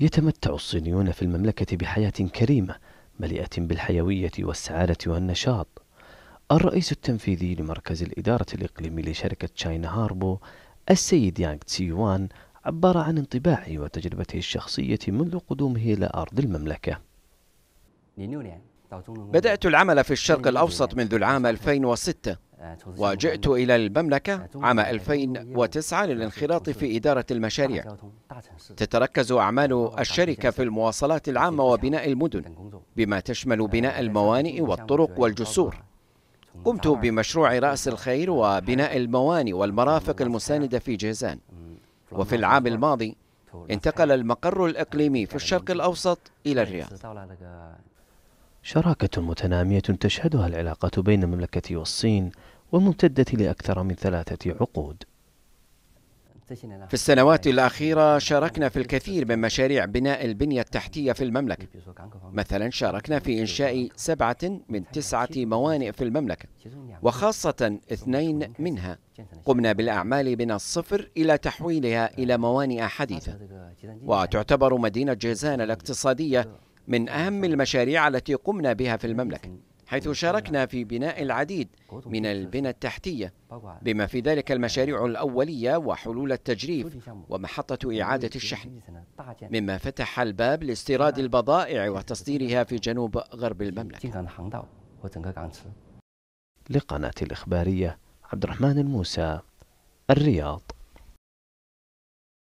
يتمتع الصينيون في المملكة بحياة كريمة مليئة بالحيوية والسعادة والنشاط. الرئيس التنفيذي لمركز الإدارة الإقليمي لشركة تشاينا هاربو السيد يانغ تسيوان عبر عن انطباعه وتجربته الشخصية منذ قدومه إلى أرض المملكة. بدأت العمل في الشرق الأوسط منذ العام 2006 وجئت إلى المملكة عام 2009 للانخراط في إدارة المشاريع تتركز أعمال الشركة في المواصلات العامة وبناء المدن بما تشمل بناء الموانئ والطرق والجسور قمت بمشروع رأس الخير وبناء الموانئ والمرافق المساندة في جيزان وفي العام الماضي انتقل المقر الإقليمي في الشرق الأوسط إلى طيب، الرياض شراكة متنامية تشهدها العلاقة بين المملكة والصين وممتدة لأكثر من ثلاثة عقود في السنوات الأخيرة شاركنا في الكثير من مشاريع بناء البنية التحتية في المملكة مثلا شاركنا في إنشاء سبعة من تسعة موانئ في المملكة وخاصة اثنين منها قمنا بالأعمال من الصفر إلى تحويلها إلى موانئ حديثة وتعتبر مدينة جيزان الاقتصادية من أهم المشاريع التي قمنا بها في المملكة حيث شاركنا في بناء العديد من البنى التحتية بما في ذلك المشاريع الأولية وحلول التجريف ومحطة إعادة الشحن مما فتح الباب لاستيراد البضائع وتصديرها في جنوب غرب المملكة لقناة الإخبارية عبد الرحمن الموسى الرياض